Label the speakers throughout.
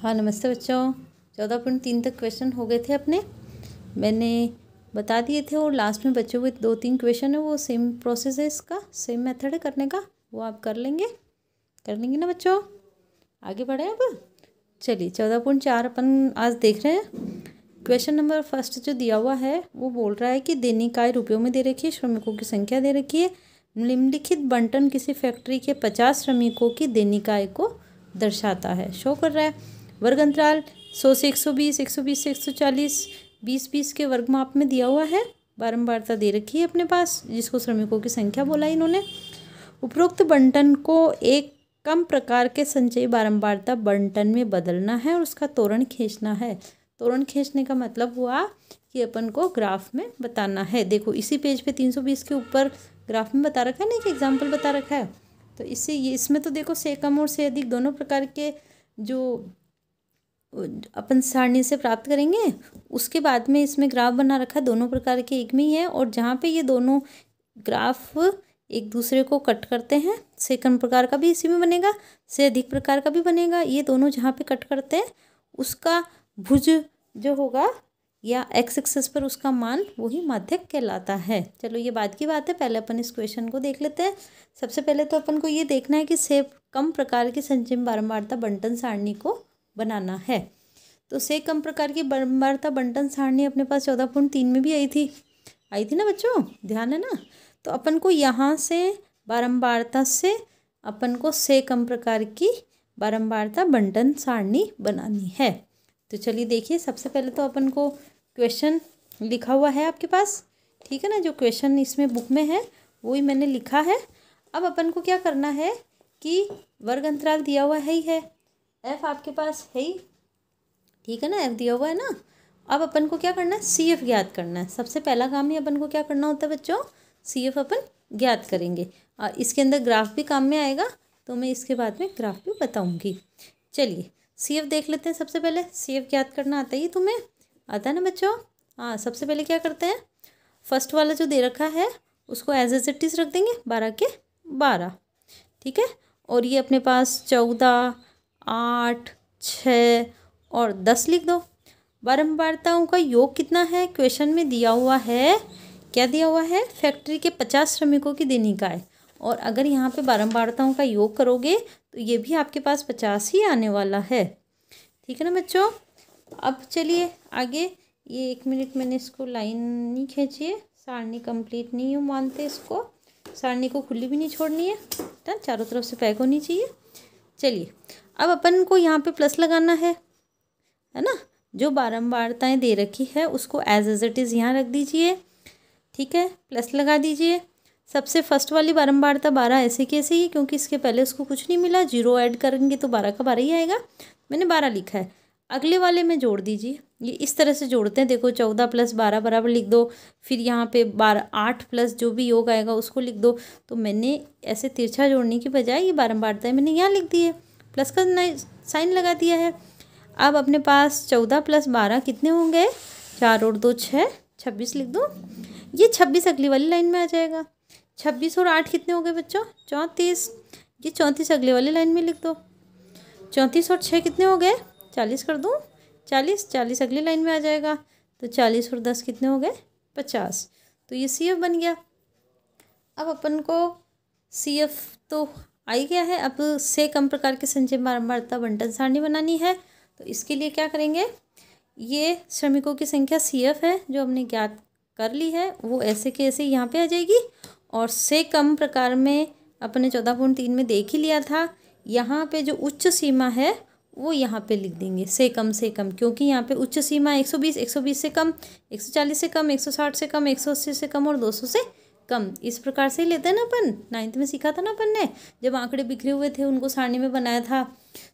Speaker 1: हाँ नमस्ते बच्चों चौदह पॉइंट तीन तक क्वेश्चन हो गए थे अपने मैंने बता दिए थे और लास्ट में बच्चों के दो तीन क्वेश्चन है वो सेम प्रोसेस है इसका सेम मेथड है करने का वो आप कर लेंगे कर लेंगे ना बच्चों आगे बढ़े अब चलिए चौदह पॉइंट चार अपन आज देख रहे हैं क्वेश्चन नंबर फर्स्ट जो दिया हुआ है वो बोल रहा है कि दैनिक आय रुपयों में दे रखी है श्रमिकों की संख्या दे रखी है निम्नलिखित बंटन किसी फैक्ट्री के पचास श्रमिकों की दैनिक आय को दर्शाता है शो कर रहा है वर्ग अंतराल सौ से एक सौ बीस एक सौ बीस से एक सौ चालीस बीस बीस के वर्ग माप में दिया हुआ है बारंबारता दे रखी है अपने पास जिसको श्रमिकों की संख्या बोला इन्होंने उपरोक्त बंटन को एक कम प्रकार के संचयी बारंबारता बंटन में बदलना है और उसका तोरण खींचना है तोरण खींचने का मतलब हुआ कि अपन को ग्राफ में बताना है देखो इसी पेज पे 320 के ऊपर ग्राफ में बता रखा है ना कि एग्जाम्पल बता रखा है तो इससे ये इसमें तो देखो से कम और से अधिक दोनों प्रकार के जो अपन सारणी से प्राप्त करेंगे उसके बाद में इसमें ग्राफ बना रखा दोनों प्रकार के एक में ही है और जहाँ पे ये दोनों ग्राफ एक दूसरे को कट करते हैं से कम प्रकार का भी इसी में बनेगा से अधिक प्रकार का भी बनेगा ये दोनों जहाँ पे कट करते हैं उसका भुज जो होगा या एक्स एक्सेस पर उसका मान वही माध्यक कहलाता है चलो ये बात की बात है पहले अपन इस क्वेश्चन को देख लेते हैं सबसे पहले तो अपन को ये देखना है कि से कम प्रकार की संचिम बारंबारता बंटन सारणी को बनाना है तो से कम प्रकार की बारता बंटन सारणी अपने पास चौदह पॉइंट तीन में भी आई थी आई थी ना बच्चों ध्यान है ना तो अपन को यहाँ से बारंबारता से अपन को से कम प्रकार की बारंबारता बंटन सारणी बनानी है तो चलिए देखिए सबसे पहले तो अपन को क्वेश्चन लिखा हुआ है आपके पास ठीक है ना जो क्वेश्चन इसमें बुक में है वही मैंने लिखा है अब अपन को क्या करना है कि वर्ग अंतराल दिया हुआ है ही है एफ आपके पास है ही ठीक है ना एफ दिया हुआ है ना अब अपन को क्या करना है सी एफ ज्ञात करना है सबसे पहला काम ही अपन को क्या करना होता है बच्चों सी एफ अपन ज्ञात करेंगे और इसके अंदर ग्राफ भी काम में आएगा तो मैं इसके बाद में ग्राफ भी बताऊंगी चलिए सी एफ देख लेते हैं सबसे पहले सी एफ ज्ञात करना आता ही तुम्हें आता है ना बच्चों हाँ सबसे पहले क्या करते हैं फर्स्ट वाला जो दे रखा है उसको एज एज इट इज़ रख देंगे बारह के बारह ठीक है और ये अपने पास चौदह आठ छ और दस लिख दो बारंबारताओं का योग कितना है क्वेश्चन में दिया हुआ है क्या दिया हुआ है फैक्ट्री के पचास श्रमिकों की दैनिक आय और अगर यहाँ पे बारंबारताओं का योग करोगे तो ये भी आपके पास पचास ही आने वाला है ठीक है ना बच्चों अब चलिए आगे ये एक मिनट मैंने इसको लाइन नहीं खींची है सारणी कंप्लीट नहीं हूँ मानते इसको सारणी को खुली भी नहीं छोड़नी है तो चारों तरफ से पैक होनी चाहिए चलिए अब अपन को यहाँ पे प्लस लगाना है है ना जो बारंबारताएं दे रखी है उसको एज एज इट इज़ यहाँ रख दीजिए ठीक है प्लस लगा दीजिए सबसे फर्स्ट वाली बारंबारता बारह ऐसे कैसे ही क्योंकि इसके पहले उसको कुछ नहीं मिला जीरो ऐड करेंगे तो बारह का बारह ही आएगा मैंने बारह लिखा है अगले वाले में जोड़ दीजिए ये इस तरह से जोड़ते हैं देखो चौदह प्लस बारह बराबर लिख दो फिर यहाँ पे बारह आठ प्लस जो भी योग आएगा उसको लिख दो तो मैंने ऐसे तिरछा जोड़ने की बजाय ये बारम्बारता है मैंने यहाँ लिख दी है प्लस का साइन लगा दिया है अब अपने पास चौदह प्लस बारह कितने होंगे चार और दो छः छब्बीस लिख दूँ ये छब्बीस अगली वाली लाइन में आ जाएगा छब्बीस और आठ कितने हो गए बच्चों चौंतीस ये चौंतीस अगले वाली लाइन में लिख दो चौंतीस और छः कितने हो गए चालीस कर दूँ चालीस चालीस अगली लाइन में आ जाएगा तो चालीस और दस कितने हो गए पचास तो ये सी एफ बन गया अब अपन को सी एफ तो आई गया है अब से कम प्रकार के संचय बारंबारता बंटन सारणी बनानी है तो इसके लिए क्या करेंगे ये श्रमिकों की संख्या सी एफ है जो हमने ज्ञात कर ली है वो ऐसे के ऐसे यहाँ पे आ जाएगी और से कम प्रकार में अपने चौदह पॉइंट तीन में देख ही लिया था यहाँ पे जो उच्च सीमा है वो यहाँ पे लिख देंगे से कम से कम क्योंकि यहाँ पे उच्च सीमा एक सौ बीस सौ बीस से कम एक सौ चालीस से कम एक सौ साठ से कम एक सौ अस्सी से कम और दो सौ से कम इस प्रकार से ही लेते हैं ना अपन नाइन्थ में सीखा था ना अपन ने जब आंकड़े बिखरे हुए थे उनको सारणी में बनाया था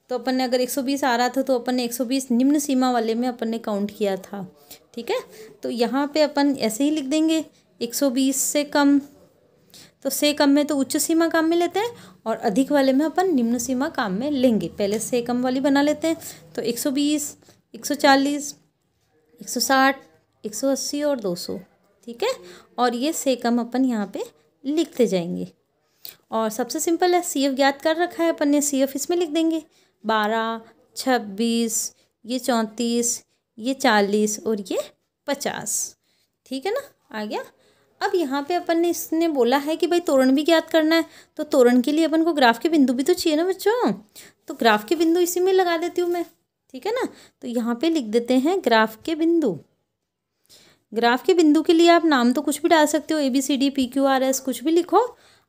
Speaker 1: तो अपन ने अगर 120 आ रहा था तो अपन ने 120 निम्न सीमा वाले में अपन ने काउंट किया था ठीक है तो यहाँ पे अपन ऐसे ही लिख देंगे 120 से कम तो से कम में तो उच्च सीमा काम में लेते हैं और अधिक वाले में अपन निम्न सीमा काम में लेंगे पहले से कम वाली बना लेते हैं तो साठ एक सौ अस्सी और सौ ठीक है और ये सेकम अपन यहाँ पे लिखते जाएंगे और सबसे सिंपल है सी एफ ज्ञात कर रखा है अपन ने सी एफ इसमें लिख देंगे बारह छब्बीस ये चौंतीस ये चालीस और ये पचास ठीक है ना आ गया अब यहाँ पे अपन ने इसने बोला है कि भाई तोरण भी ज्ञात करना है तो तोरण के लिए अपन को ग्राफ के बिंदु भी तो चाहिए ना बच्चों तो ग्राफ के बिंदु इसी में लगा देती हूँ मैं ठीक है ना तो यहाँ पे लिख देते हैं ग्राफ के बिंदु ग्राफ के बिंदु के लिए आप नाम तो कुछ भी डाल सकते हो A B C D P Q R S कुछ भी लिखो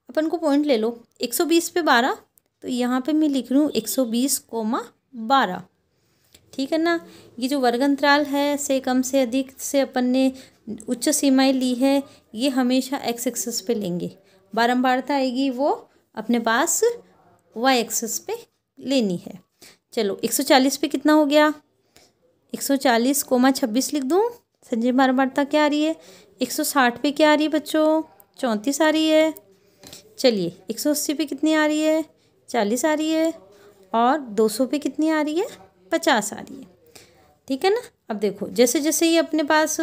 Speaker 1: अपन को पॉइंट ले लो एक सौ बीस पे बारह तो यहाँ पे मैं लिख रही हूँ एक सौ बीस कोमा बारह ठीक है ना ये जो वर्ग अंतराल है से कम से अधिक से अपन ने उच्च सीमाएं ली है ये हमेशा एक्स एक्सेस पे लेंगे बारम्बारता आएगी वो अपने पास वाई एक्सेस पे लेनी है चलो एक सौ चालीस पे कितना हो गया एक सौ चालीस कोमा छब्बीस लिख दूँ संजय बारह बार क्या आ रही है एक सौ साठ पे क्या आ रही है बच्चों चौंतीस आ रही है चलिए एक सौ अस्सी पे कितनी आ रही है चालीस आ रही है और दो सौ पे कितनी आ रही है पचास आ रही है ठीक है ना अब देखो जैसे जैसे ये अपने पास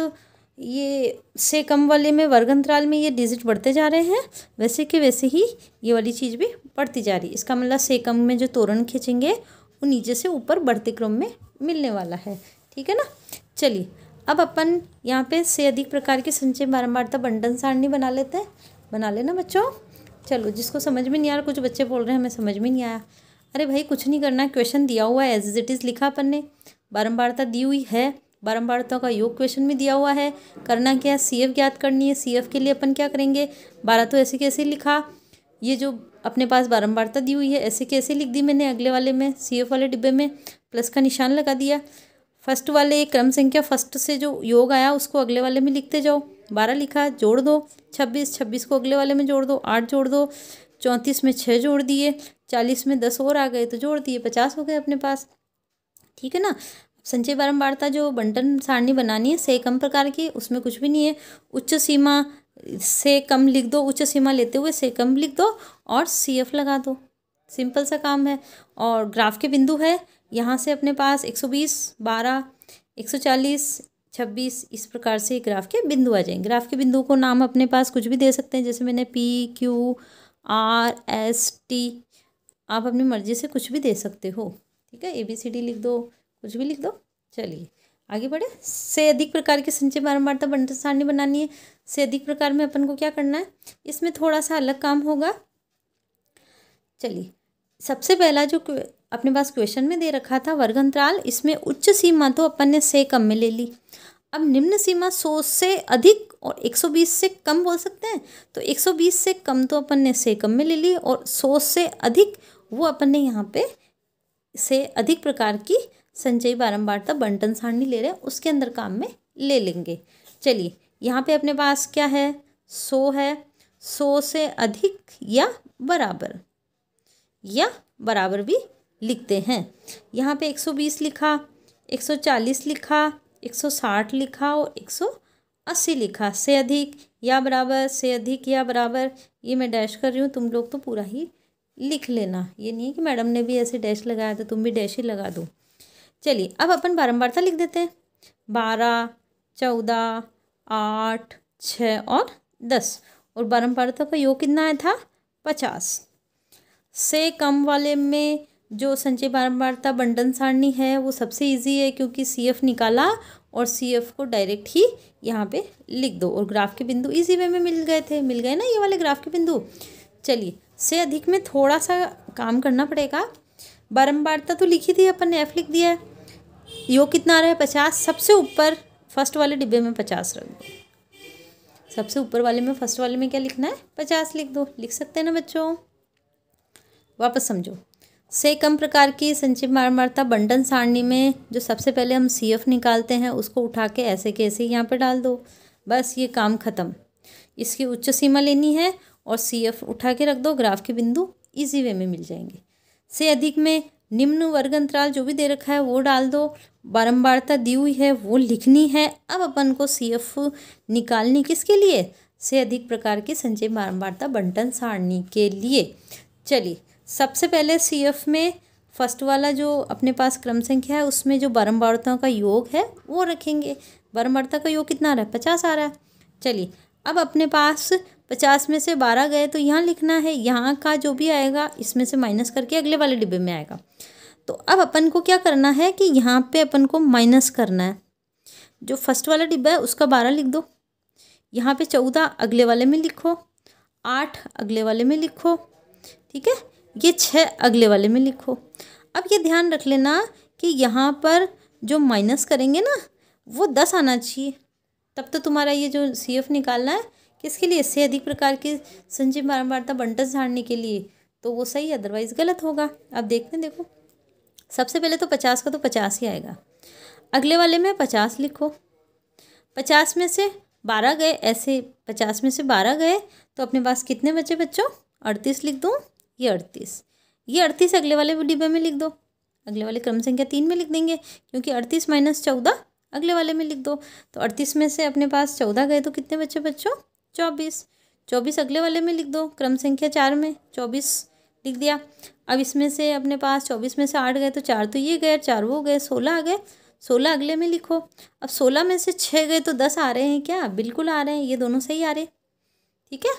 Speaker 1: ये से कम वाले में वर्ग अंतराल में ये डिजिट बढ़ते जा रहे हैं वैसे के वैसे ही ये वाली चीज़ भी बढ़ती जा रही है इसका मतलब से कम में जो तोरण खींचेंगे वो नीचे से ऊपर बढ़ते क्रम में मिलने वाला है ठीक है ना चलिए अब अपन यहाँ पे से अधिक प्रकार के संचय बारम्बारता बंटन सारणी बना लेते हैं बना लेना बच्चों चलो जिसको समझ में नहीं आ रहा कुछ बच्चे बोल रहे हैं हमें समझ में नहीं आया अरे भाई कुछ नहीं करना क्वेश्चन दिया हुआ है एज इज इट इज़ लिखा अपन ने बारम्बारता दी हुई है बारम्बारता का योग क्वेश्चन में दिया हुआ है करना क्या है सी एफ ज्ञात करनी है सी एफ के लिए अपन क्या करेंगे बारह तो ऐसे कैसे लिखा ये जो अपने पास बारम्बारता दी हुई है ऐसे कैसे लिख दी मैंने अगले वाले में सी एफ वाले डिब्बे में प्लस का निशान लगा दिया फर्स्ट वाले क्रम संख्या फर्स्ट से जो योग आया उसको अगले वाले में लिखते जाओ बारह लिखा जोड़ दो छब्बीस छब्बीस को अगले वाले में जोड़ दो आठ जोड़ दो चौंतीस में छः जोड़ दिए चालीस में दस और आ गए तो जोड़ दिए पचास हो गए अपने पास ठीक है ना संचय बारंबारता जो बंटन सारणी बनानी है से कम प्रकार की उसमें कुछ भी नहीं है उच्च सीमा से कम लिख दो उच्च सीमा लेते हुए से कम लिख दो और सी एफ लगा दो सिंपल सा काम है और ग्राफ के बिंदु है यहाँ से अपने पास एक सौ बीस बारह एक सौ चालीस छब्बीस इस प्रकार से ग्राफ के बिंदु आ जाएंगे ग्राफ के बिंदुओं को नाम अपने पास कुछ भी दे सकते हैं जैसे मैंने P Q R S T आप अपनी मर्जी से कुछ भी दे सकते हो ठीक है ए बी सी डी लिख दो कुछ भी लिख दो चलिए आगे बढ़े से अधिक प्रकार के संचय बारंबारता बंटन सारणी बनानी है से अधिक प्रकार में अपन को क्या करना है इसमें थोड़ा सा अलग काम होगा चलिए सबसे पहला जो अपने पास क्वेश्चन में दे रखा था अंतराल इसमें उच्च सीमा तो अपन ने से कम में ले ली अब निम्न सीमा 100 से अधिक और 120 से कम बोल सकते हैं तो 120 से कम तो अपन ने से कम में ले ली और 100 से अधिक वो अपन ने यहाँ पे से अधिक प्रकार की संचयी बारंबारता बंटन सारणी ले रहे हैं उसके अंदर काम में ले लेंगे चलिए यहाँ पे अपने पास क्या है सौ है सौ से अधिक या बराबर या बराबर भी लिखते हैं यहाँ पे 120 लिखा 140 लिखा 160 लिखा और 180 लिखा से अधिक या बराबर से अधिक या बराबर ये मैं डैश कर रही हूँ तुम लोग तो पूरा ही लिख लेना ये नहीं है कि मैडम ने भी ऐसे डैश लगाया तो तुम भी डैश ही लगा दो चलिए अब अपन बारम्बारता लिख देते हैं बारह चौदह आठ छः और दस और बारम्बारता का योग कितना आया था पचास से कम वाले में जो संचय बारंबारता बंडन सारणी है वो सबसे इजी है क्योंकि सी एफ निकाला और सी एफ को डायरेक्ट ही यहाँ पे लिख दो और ग्राफ के बिंदु इजी वे में मिल गए थे मिल गए ना ये वाले ग्राफ के बिंदु चलिए से अधिक में थोड़ा सा काम करना पड़ेगा बारंबारता तो लिखी थी अपन ने एफ लिख दिया है योग कितना आ रहा है पचास सबसे ऊपर फर्स्ट वाले डिब्बे में पचास रख दो सबसे ऊपर वाले में फर्स्ट वाले में क्या लिखना है पचास लिख दो लिख सकते हैं ना बच्चों वापस समझो से कम प्रकार की संचित मार्मार्ता बंटन सारणी में जो सबसे पहले हम सी एफ निकालते हैं उसको उठा के ऐसे के ऐसे यहाँ पर डाल दो बस ये काम ख़त्म इसकी उच्च सीमा लेनी है और सी एफ उठा के रख दो ग्राफ के बिंदु इजी वे में मिल जाएंगे से अधिक में निम्न वर्ग अंतराल जो भी दे रखा है वो डाल दो बारंबारता दी हुई है वो लिखनी है अब अपन को सी एफ निकालनी किसके लिए से अधिक प्रकार की संचय बारंबारता बंटन सारणी के लिए चलिए सबसे पहले सी एफ में फर्स्ट वाला जो अपने पास क्रम संख्या है उसमें जो बारम्बारताओं का योग है वो रखेंगे बारम्बारता का योग कितना आ रहा है पचास आ रहा है चलिए अब अपने पास पचास में से बारह गए तो यहाँ लिखना है यहाँ का जो भी आएगा इसमें से माइनस करके अगले वाले डिब्बे में आएगा तो अब अपन को क्या करना है कि यहाँ पे अपन को माइनस करना है जो फर्स्ट वाला डिब्बा है उसका बारह लिख दो यहाँ पे चौदह अगले वाले में लिखो आठ अगले वाले में लिखो ठीक है ये छः अगले वाले में लिखो अब ये ध्यान रख लेना कि यहाँ पर जो माइनस करेंगे ना वो दस आना चाहिए तब तो तुम्हारा ये जो सी एफ निकालना है किसके लिए इससे अधिक प्रकार के संजीव बारंबारता बंटस झाड़ने के लिए तो वो सही अदरवाइज़ गलत होगा अब देखते हैं देखो सबसे पहले तो पचास का तो पचास ही आएगा अगले वाले में पचास लिखो पचास में से बारह गए ऐसे पचास में से बारह गए तो अपने पास कितने बचे बच्चों अड़तीस लिख दूँ ये अड़तीस ये अड़तीस अगले वाले डिब्बे में लिख दो अगले वाले क्रम संख्या तीन में लिख देंगे क्योंकि अड़तीस माइनस चौदह अगले वाले में लिख दो तो अड़तीस में से अपने पास चौदह गए तो कितने बच्चे बच्चों चौबीस चौबीस अगले वाले में लिख दो क्रम संख्या चार में चौबीस लिख दिया अब इसमें से अपने पास चौबीस में से आठ गए तो चार तो ये गए चार वो गए सोलह आ गए सोलह अगले में लिखो अब सोलह में से छः गए तो दस आ रहे हैं क्या बिल्कुल आ रहे हैं ये दोनों सही आ रहे ठीक है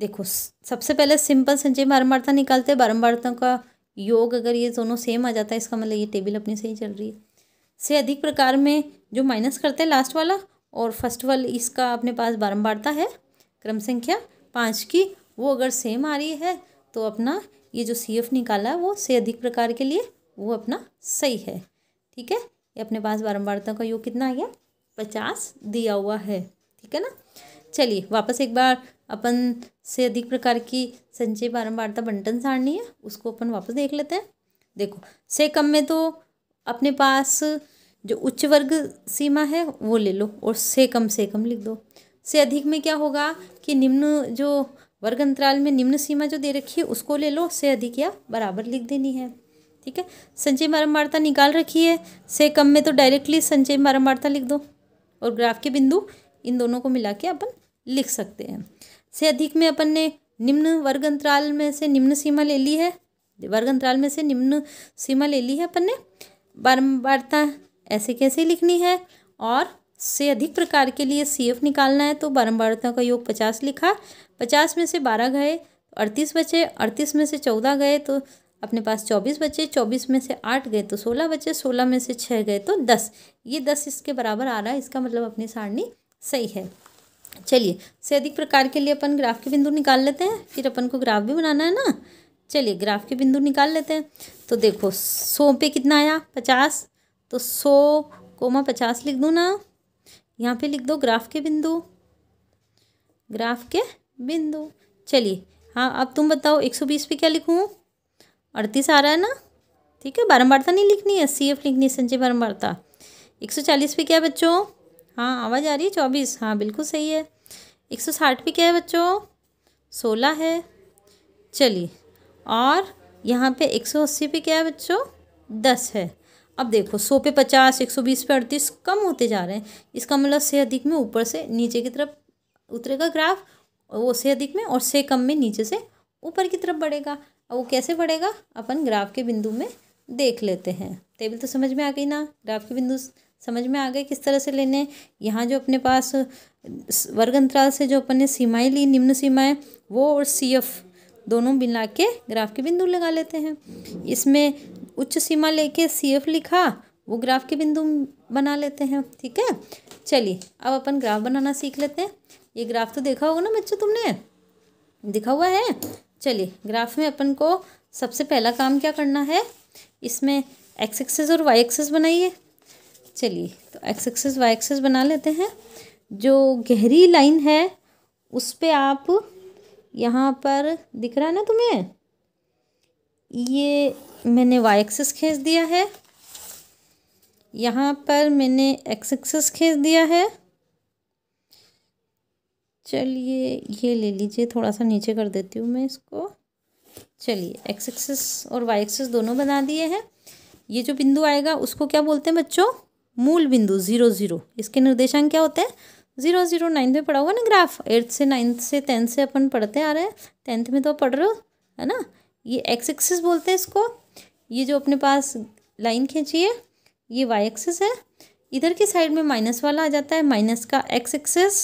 Speaker 1: देखो सबसे पहले सिंपल संचय बारंबारता निकालते हैं बारंबारता का योग अगर ये दोनों सेम आ जाता है इसका मतलब ये टेबल अपनी सही चल रही है से अधिक प्रकार में जो माइनस करते हैं लास्ट वाला और फर्स्ट वाल इसका अपने पास बारंबारता है क्रम संख्या पाँच की वो अगर सेम आ रही है तो अपना ये जो सी एफ निकाला है वो से अधिक प्रकार के लिए वो अपना सही है ठीक है ये अपने पास बारंबारता का योग कितना आ गया पचास दिया हुआ है ठीक है ना चलिए वापस एक बार अपन से अधिक प्रकार की संचय बारंबारता बंटन सारणी है उसको अपन वापस देख लेते हैं देखो से कम में तो अपने पास जो उच्च वर्ग सीमा है वो ले लो और से कम से कम लिख दो से अधिक में क्या होगा कि निम्न जो वर्ग अंतराल में निम्न सीमा जो दे रखी है उसको ले लो से अधिक या बराबर लिख देनी है ठीक है संचय बारंबारता निकाल रखी है से कम में तो डायरेक्टली संचय बारंबारता लिख दो और ग्राफ के बिंदु इन दोनों को मिला के अपन लिख सकते हैं से अधिक में अपन ने निम्न वर्ग अंतराल में से निम्न सीमा ले ली है वर्ग अंतराल में से निम्न सीमा ले ली है अपन ने बारंबारता ऐसे कैसे लिखनी है और से अधिक प्रकार के लिए सी एफ निकालना है तो बारंबारता का योग पचास लिखा पचास में से बारह गए अड़तीस बचे अड़तीस में से चौदह गए तो अपने पास चौबीस बचे चौबीस में से आठ गए तो सोलह बचे सोलह में से छः गए तो दस ये दस इसके बराबर आ रहा है इसका मतलब अपनी सारणी सही है चलिए से अधिक प्रकार के लिए अपन ग्राफ के बिंदु निकाल लेते हैं फिर अपन को ग्राफ भी बनाना है ना चलिए ग्राफ के बिंदु निकाल लेते हैं तो देखो सौ पे कितना आया पचास तो सौ कोमा पचास लिख दूँ ना यहाँ पे लिख दो ग्राफ के बिंदु ग्राफ के बिंदु चलिए हाँ अब तुम बताओ एक सौ बीस पे क्या लिखूँ अड़तीस आ रहा है ना ठीक है बारम्बारता नहीं लिखनी है सी एफ लिखनी है संचय बारम्बारता एक सौ चालीस पे क्या बच्चों हाँ आवाज़ आ रही है चौबीस हाँ बिल्कुल सही है एक सौ साठ पे क्या है बच्चों सोलह है चलिए और यहाँ पे एक सौ अस्सी पे क्या है बच्चों दस है अब देखो सौ पे पचास एक सौ बीस पे अड़तीस कम होते जा रहे हैं इसका मतलब से अधिक में ऊपर से नीचे की तरफ उतरेगा ग्राफ वो से अधिक में और से कम में नीचे से ऊपर की तरफ बढ़ेगा अब वो कैसे बढ़ेगा अपन ग्राफ के बिंदु में देख लेते हैं टेबल तो समझ में आ गई ना ग्राफ के बिंदु समझ में आ गए किस तरह से लेने यहाँ जो अपने पास वर्ग अंतराल से जो अपन ने सीमाएँ ली निम्न सीमाएँ वो और सी एफ दोनों मिला के ग्राफ के बिंदु लगा लेते हैं इसमें उच्च सीमा लेके सी एफ लिखा वो ग्राफ के बिंदु बना लेते हैं ठीक है चलिए अब अपन ग्राफ बनाना सीख लेते हैं ये ग्राफ तो देखा होगा ना बच्चों तुमने दिखा हुआ है चलिए ग्राफ में अपन को सबसे पहला काम क्या करना है इसमें एक्स एक्सेस और वाई एक्सेस बनाइए चलिए तो एक्स एक्सेस वाई एक्सेस बना लेते हैं जो गहरी लाइन है उस पर आप यहाँ पर दिख रहा है ना तुम्हें ये मैंने वाई एक्सेस खींच दिया है यहाँ पर मैंने एक्स एक्सेस खींच दिया है चलिए ये ले लीजिए थोड़ा सा नीचे कर देती हूँ मैं इसको चलिए एक्स एक्सेस और वाई एक्सेस दोनों बना दिए हैं ये जो बिंदु आएगा उसको क्या बोलते हैं बच्चों मूल बिंदु जीरो जीरो इसके निर्देशांक क्या होते हैं जीरो जीरो नाइन्थ में पढ़ा होगा ना ग्राफ एट्थ से नाइन्थ से टेंथ से अपन पढ़ते आ रहे हैं टेंथ में तो पढ़ रहे हो है ना ये एक्स एक्सिस बोलते हैं इसको ये जो अपने पास लाइन खींची है ये वाई एक्सिस है इधर की साइड में माइनस वाला आ जाता है माइनस का एक्स एक्सिस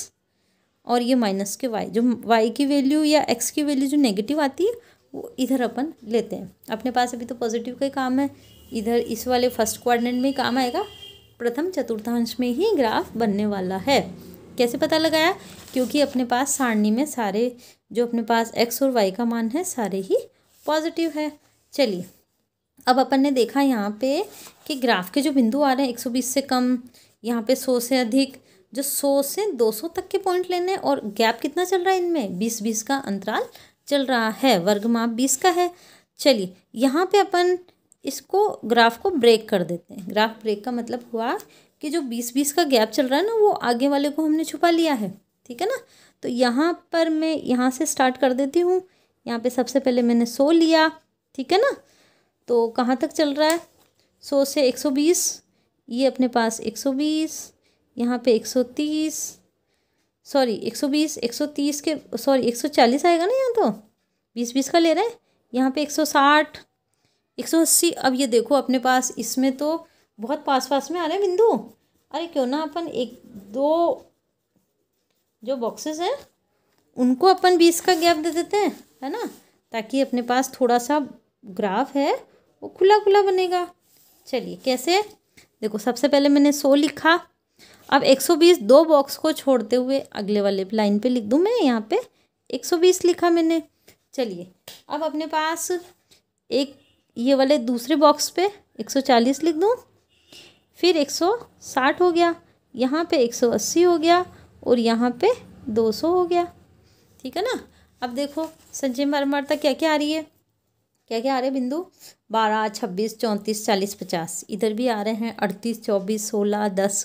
Speaker 1: और ये माइनस के वाई जो वाई की वैल्यू या एक्स की वैल्यू जो नेगेटिव आती है वो इधर अपन लेते हैं अपने पास अभी तो पॉजिटिव का ही काम है इधर इस वाले फर्स्ट क्वाड्रेंट में काम आएगा प्रथम चतुर्थांश में ही ग्राफ बनने वाला है कैसे पता लगाया क्योंकि अपने पास सारणी में सारे जो अपने पास एक्स और वाई का मान है सारे ही पॉजिटिव है चलिए अब अपन ने देखा यहाँ पे कि ग्राफ के जो बिंदु आ रहे हैं एक सौ बीस से कम यहाँ पे सौ से अधिक जो सौ से दो सौ तक के पॉइंट लेने और गैप कितना चल रहा है इनमें बीस बीस का अंतराल चल रहा है वर्ग माप बीस का है चलिए यहाँ पे अपन इसको ग्राफ को ब्रेक कर देते हैं ग्राफ ब्रेक का मतलब हुआ कि जो बीस बीस का गैप चल रहा है ना वो आगे वाले को हमने छुपा लिया है ठीक है ना तो यहाँ पर मैं यहाँ से स्टार्ट कर देती हूँ यहाँ पे सबसे पहले मैंने सौ लिया ठीक है ना तो कहाँ तक चल रहा है सौ से एक सौ बीस ये अपने पास एक सौ बीस यहाँ पर एक सौ तीस सॉरी एक सौ बीस एक सौ तीस के सॉरी एक सौ चालीस आएगा ना यहाँ तो बीस बीस का ले रहे हैं यहाँ पे एक सौ साठ एक सौ अस्सी अब ये देखो अपने पास इसमें तो बहुत पास पास में आ रहे हैं बिंदु अरे क्यों ना अपन एक दो जो बॉक्सेस हैं उनको अपन बीस का गैप दे देते हैं है ना ताकि अपने पास थोड़ा सा ग्राफ है वो खुला खुला बनेगा चलिए कैसे देखो सबसे पहले मैंने सौ लिखा अब एक सौ बीस दो बॉक्स को छोड़ते हुए अगले वाले लाइन पे लिख दूँ मैं यहाँ पे एक सौ बीस लिखा मैंने चलिए अब अपने पास एक ये वाले दूसरे बॉक्स पे 140 लिख दूँ फिर 160 हो गया यहाँ पे 180 हो गया और यहाँ पे 200 हो गया ठीक है ना अब देखो संजय मरमर तक क्या क्या आ रही है क्या क्या आ रहे बिंदु बारह छब्बीस चौंतीस चालीस पचास इधर भी आ रहे हैं अड़तीस चौबीस सोलह दस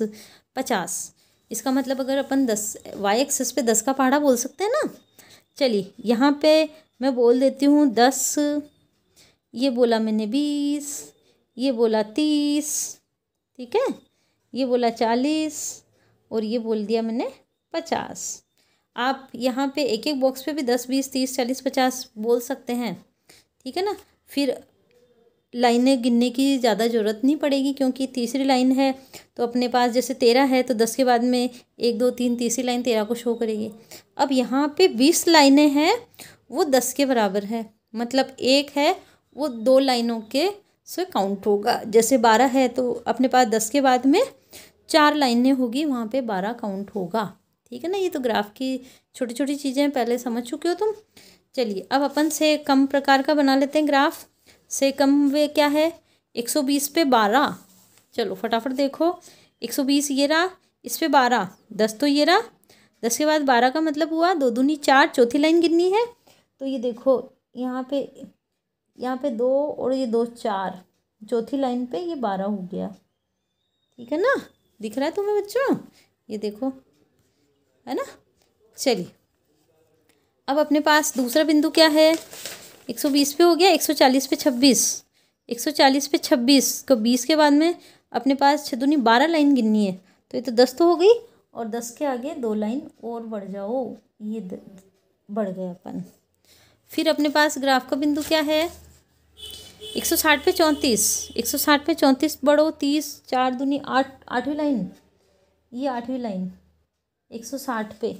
Speaker 1: पचास इसका मतलब अगर अपन दस वाई एक्सेस पे दस का पहाड़ा बोल सकते हैं ना चलिए यहाँ पे मैं बोल देती हूँ दस ये बोला मैंने बीस ये बोला तीस ठीक है ये बोला चालीस और ये बोल दिया मैंने पचास आप यहाँ पे एक एक बॉक्स पे भी दस बीस तीस चालीस पचास बोल सकते हैं ठीक है ना फिर लाइनें गिनने की ज़्यादा ज़रूरत नहीं पड़ेगी क्योंकि तीसरी लाइन है तो अपने पास जैसे तेरह है तो दस के बाद में एक दो तीन तीसरी लाइन तेरह को शो करेगी अब यहाँ पे बीस लाइनें हैं वो दस के बराबर है मतलब एक है वो दो लाइनों के से काउंट होगा जैसे बारह है तो अपने पास दस के बाद में चार लाइनें होगी वहाँ पे बारह काउंट होगा ठीक है ना ये तो ग्राफ की छोटी छोटी चीज़ें पहले समझ चुके हो तुम चलिए अब अपन से कम प्रकार का बना लेते हैं ग्राफ से कम वे क्या है एक सौ बीस पे बारह चलो फटाफट देखो एक सौ बीस ये रहा इस पर बारह दस तो ये रहा दस के बाद बारह का मतलब हुआ दो दूनी चार चौथी लाइन गिननी है तो ये देखो यहाँ पे यहाँ पे दो और ये दो चार चौथी लाइन पे ये बारह हो गया ठीक है ना दिख रहा है तुम्हें बच्चों ये देखो है ना चलिए अब अपने पास दूसरा बिंदु क्या है एक सौ बीस पे हो गया एक सौ चालीस पे छब्बीस एक सौ चालीस पे छब्बीस को तो बीस के बाद में अपने पास छः दूनी बारह लाइन गिननी है तो ये तो दस तो हो गई और दस के आगे दो लाइन और बढ़ जाओ ये बढ़ गए अपन फिर अपने पास ग्राफ का बिंदु क्या है एक सौ साठ पे चौंतीस एक सौ साठ पे चौंतीस बढ़ो तीस चार दूनी आठ आठवीं लाइन ये आठवीं लाइन एक सौ साठ पे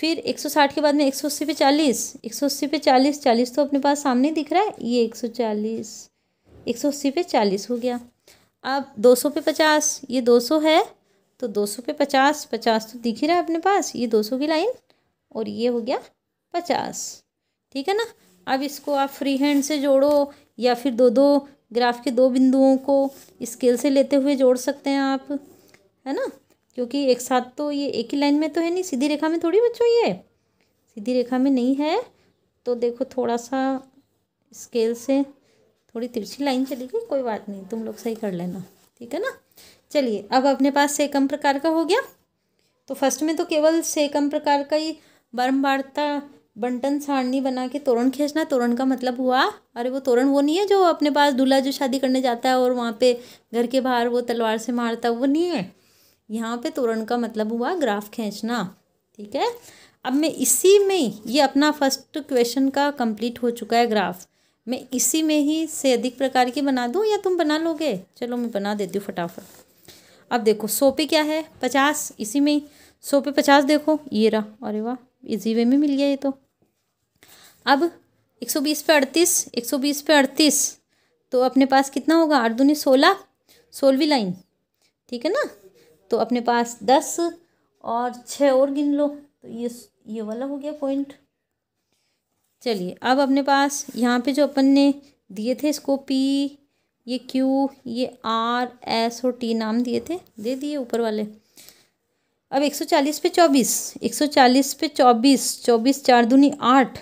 Speaker 1: फिर एक सौ साठ के बाद में एक सौ अस्सी पे चालीस एक सौ अस्सी पे चालीस चालीस तो अपने पास सामने दिख रहा है ये एक सौ चालीस एक सौ अस्सी पे चालीस हो गया अब दो सौ पे पचास ये दो सौ है तो दो सौ पे पचास पचास तो दिख ही रहा है अपने पास ये दो सौ की लाइन और ये हो गया पचास ठीक है ना अब इसको आप फ्री हैंड से जोड़ो या फिर दो दो ग्राफ के दो बिंदुओं को स्केल से लेते हुए जोड़ सकते हैं आप है ना क्योंकि एक साथ तो ये एक ही लाइन में तो है नहीं सीधी रेखा में थोड़ी बच्चों ये सीधी रेखा में नहीं है तो देखो थोड़ा सा स्केल से थोड़ी तिरछी लाइन चली गई कोई बात नहीं तुम लोग सही कर लेना ठीक है ना चलिए अब अपने पास सेकम प्रकार का हो गया तो फर्स्ट में तो केवल सेकम प्रकार का ही बारम्बारता बंटन साड़नी बना के तोरण खींचना तोरण का मतलब हुआ अरे वो तोरण वो नहीं है जो अपने पास दूल्हा जो शादी करने जाता है और वहाँ पे घर के बाहर वो तलवार से मारता है वो नहीं है यहाँ पे तोरण का मतलब हुआ ग्राफ खींचना ठीक है अब मैं इसी में ये अपना फर्स्ट क्वेश्चन का कंप्लीट हो चुका है ग्राफ मैं इसी में ही से अधिक प्रकार की बना दूँ या तुम बना लोगे चलो मैं बना देती हूँ फटाफट अब देखो सो पे क्या है पचास इसी में ही सौ पे पचास देखो ये रहा अरे वाह इजी वे में मिल गया ये तो अब एक सौ बीस पे अड़तीस एक सौ बीस पे अड़तीस तो अपने पास कितना होगा आठ दूनी सोलह सोलहवीं लाइन ठीक है ना तो अपने पास दस और छः और गिन लो तो ये ये वाला हो गया पॉइंट चलिए अब अपने पास यहाँ पे जो अपन ने दिए थे इसको पी ये क्यू ये आर एस और टी नाम दिए थे दे दिए ऊपर वाले अब एक सौ चालीस पे चौबीस एक सौ चालीस पे चौबीस चौबीस चार दूनी आठ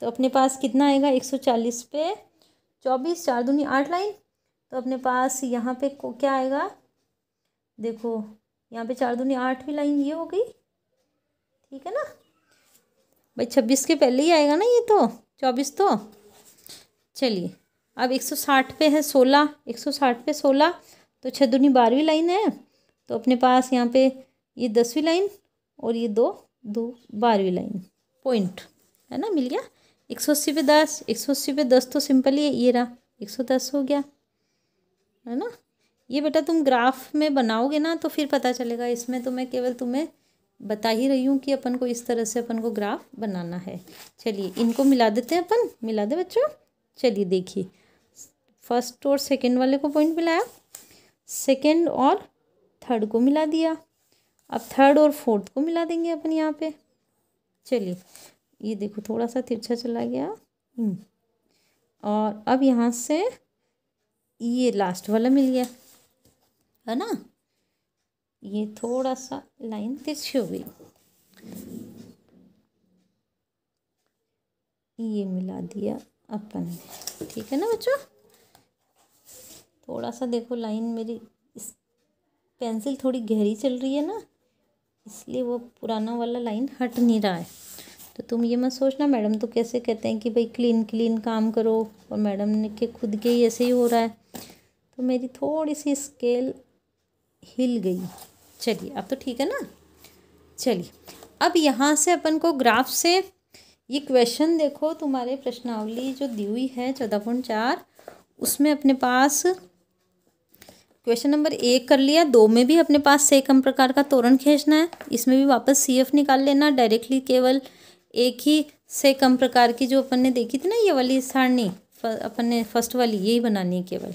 Speaker 1: तो अपने पास कितना आएगा एक सौ चालीस पे चौबीस चार दूनी आठ लाइन तो अपने पास यहाँ पे को क्या आएगा देखो यहाँ पे चार दूनी आठवीं लाइन ये हो गई ठीक है ना भाई छब्बीस के पहले ही आएगा ना ये तो चौबीस तो चलिए अब एक सौ साठ पे है सोलह एक सौ साठ पे सोलह तो छः दूनी बारहवीं लाइन है तो अपने पास यहाँ पे ये दसवीं लाइन और ये दो दो बारहवीं लाइन पॉइंट है ना मिल गया एक सौ अस्सी पे दस एक सौ अस्सी पे दस तो सिंपल ही है ये रहा एक सौ दस हो गया है ना ये बेटा तुम ग्राफ में बनाओगे ना तो फिर पता चलेगा इसमें तो मैं केवल तुम्हें बता ही रही हूँ कि अपन को इस तरह से अपन को ग्राफ बनाना है चलिए इनको मिला देते हैं अपन मिला दे बच्चों चलिए देखिए फर्स्ट और सेकेंड वाले को पॉइंट मिलाया सेकेंड और थर्ड को मिला दिया अब थर्ड और फोर्थ को मिला देंगे अपन यहाँ पे चलिए ये देखो थोड़ा सा तिरछा चला गया हम्म। और अब यहाँ से ये लास्ट वाला मिल गया है ना ये थोड़ा सा लाइन तिरछी हो गई ये मिला दिया अपन ने ठीक है ना बच्चों थोड़ा सा देखो लाइन मेरी इस पेंसिल थोड़ी गहरी चल रही है ना इसलिए वो पुराना वाला लाइन हट नहीं रहा है तो तुम ये मत सोचना मैडम तो कैसे कहते हैं कि भाई क्लीन क्लीन काम करो और मैडम ने के खुद के ही ऐसे ही हो रहा है तो मेरी थोड़ी सी स्केल हिल गई चलिए अब तो ठीक है ना चलिए अब यहाँ से अपन को ग्राफ से ये क्वेश्चन देखो तुम्हारे प्रश्नावली जो दी हुई है चौदह पॉइंट चार उसमें अपने पास क्वेश्चन नंबर एक कर लिया दो में भी अपने पास से कम प्रकार का तोरण खींचना है इसमें भी वापस सी एफ निकाल लेना डायरेक्टली केवल एक ही से कम प्रकार की जो अपन ने देखी थी ना ये वाली सारणी अपन ने फर्स्ट वाली यही बनानी है केवल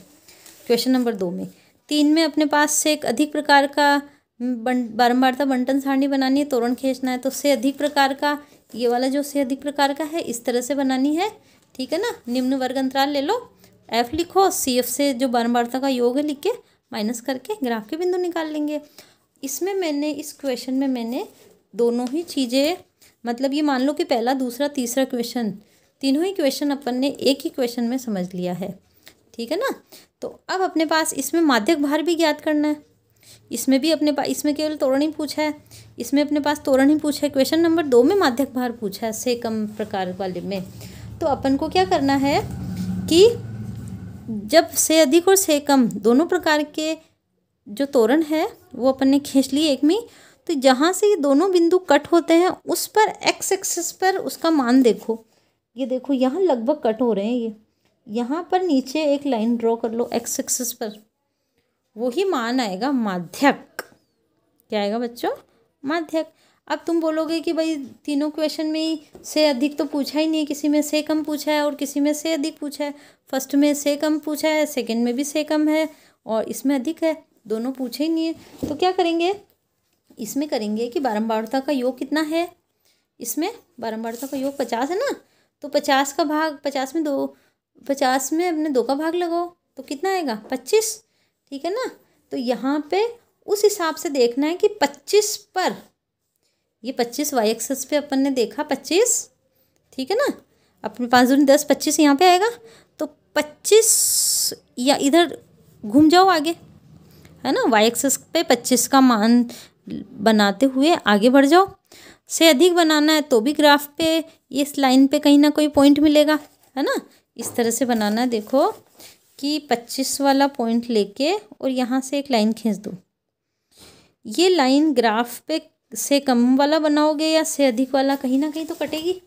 Speaker 1: क्वेश्चन नंबर दो में तीन में अपने पास से एक अधिक प्रकार का बन बारम्बारता बंटन सारणी बनानी है तोरण खींचना है तो से अधिक प्रकार का ये वाला जो से अधिक प्रकार का है इस तरह से बनानी है ठीक है ना निम्न वर्ग अंतराल ले लो एफ लिखो सी एफ से जो बारम्बारता का योग है लिख के माइनस करके ग्राफ के बिंदु निकाल लेंगे इसमें मैंने इस क्वेश्चन में मैंने दोनों ही चीज़ें मतलब ये मान लो कि पहला दूसरा तीसरा क्वेश्चन तीनों ही क्वेश्चन अपन ने एक ही क्वेश्चन में समझ लिया है ठीक है ना तो अब अपने पास इसमें माध्यक भार भी ज्ञात करना है इसमें भी अपने पास इसमें केवल तोरण ही पूछा है इसमें अपने पास तोरण ही पूछा है क्वेश्चन नंबर दो में माध्यक भार पूछा है से कम प्रकार वाले में तो अपन को क्या करना है कि जब से अधिक और से कम दोनों प्रकार के जो तोरण है वो अपन ने खींच लिए एक में तो जहाँ से ये दोनों बिंदु कट होते हैं उस पर एक्स एक्सेस पर उसका मान देखो ये देखो यहाँ लगभग कट हो रहे हैं ये यहाँ पर नीचे एक लाइन ड्रॉ कर लो एक्स एक्सेस पर वही मान आएगा माध्यक क्या आएगा बच्चों माध्यक अब तुम बोलोगे कि भाई तीनों क्वेश्चन में ही से अधिक तो पूछा ही नहीं है किसी में से कम पूछा है और किसी में से अधिक पूछा है फर्स्ट में से कम पूछा है सेकंड में भी से कम है और इसमें अधिक है दोनों पूछे ही नहीं है तो क्या करेंगे इसमें करेंगे कि बारम्बारता का योग कितना है इसमें बारंबारता का योग पचास है ना तो पचास का भाग पचास में दो पचास में अपने दो का भाग लगाओ तो कितना आएगा पच्चीस ठीक है ना तो यहाँ पे उस हिसाब से देखना है कि पच्चीस पर ये पच्चीस वाई एक्सेस पे अपन ने देखा पच्चीस ठीक है ना अपने पाँच दूनी दस पच्चीस यहाँ पे आएगा तो पच्चीस या इधर घूम जाओ आगे है ना वाई एक्सेस पे पच्चीस का मान बनाते हुए आगे बढ़ जाओ से अधिक बनाना है तो भी ग्राफ पे इस लाइन पे कहीं ना कोई पॉइंट मिलेगा है ना इस तरह से बनाना है देखो कि पच्चीस वाला पॉइंट लेके और यहाँ से एक लाइन खींच दो ये लाइन ग्राफ पे से कम वाला बनाओगे या से अधिक वाला कहीं ना कहीं तो कटेगी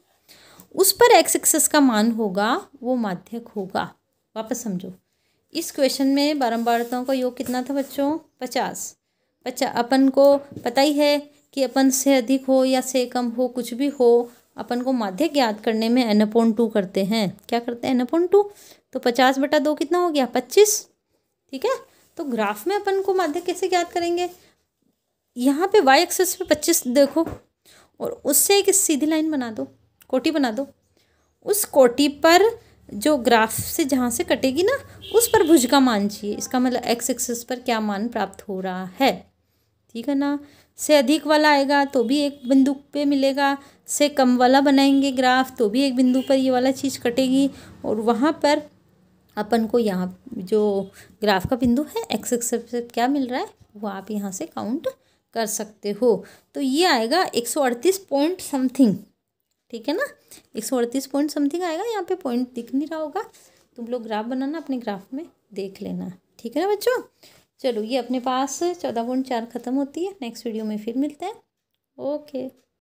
Speaker 1: उस पर एक्स एक्सेस का मान होगा वो माध्यक होगा वापस समझो इस क्वेश्चन में बारम्बारताओं का योग कितना था बच्चों पचास बच्चा अपन को पता ही है कि अपन से अधिक हो या से कम हो कुछ भी हो अपन को माध्य ज्ञात करने में एन अपॉन टू करते हैं क्या करते हैं एन अपॉन टू तो पचास बटा दो कितना हो गया पच्चीस ठीक है तो ग्राफ में अपन को माध्य कैसे ज्ञात करेंगे यहाँ पे वाई एक्सेस पे पच्चीस देखो और उससे एक सीधी लाइन बना दो कोटी बना दो उस कोटी पर जो ग्राफ से जहाँ से कटेगी ना उस पर भुज का मान चाहिए इसका मतलब एक्स एक्सेस पर क्या मान प्राप्त हो रहा है ठीक है ना से अधिक वाला आएगा तो भी एक बिंदु पे मिलेगा से कम वाला बनाएंगे ग्राफ तो भी एक बिंदु पर ये वाला चीज़ कटेगी और वहाँ पर अपन को यहाँ जो ग्राफ का बिंदु है एक्स एक्स से क्या मिल रहा है वो आप यहाँ से काउंट कर सकते हो तो ये आएगा एक सौ अड़तीस पॉइंट समथिंग ठीक है ना एक सौ अड़तीस पॉइंट समथिंग आएगा यहाँ पे पॉइंट दिख नहीं रहा होगा तुम लोग ग्राफ बनाना अपने ग्राफ में देख लेना ठीक है ना बच्चों चलो ये अपने पास चौदह पॉइंट चार ख़त्म होती है नेक्स्ट वीडियो में फिर मिलते हैं ओके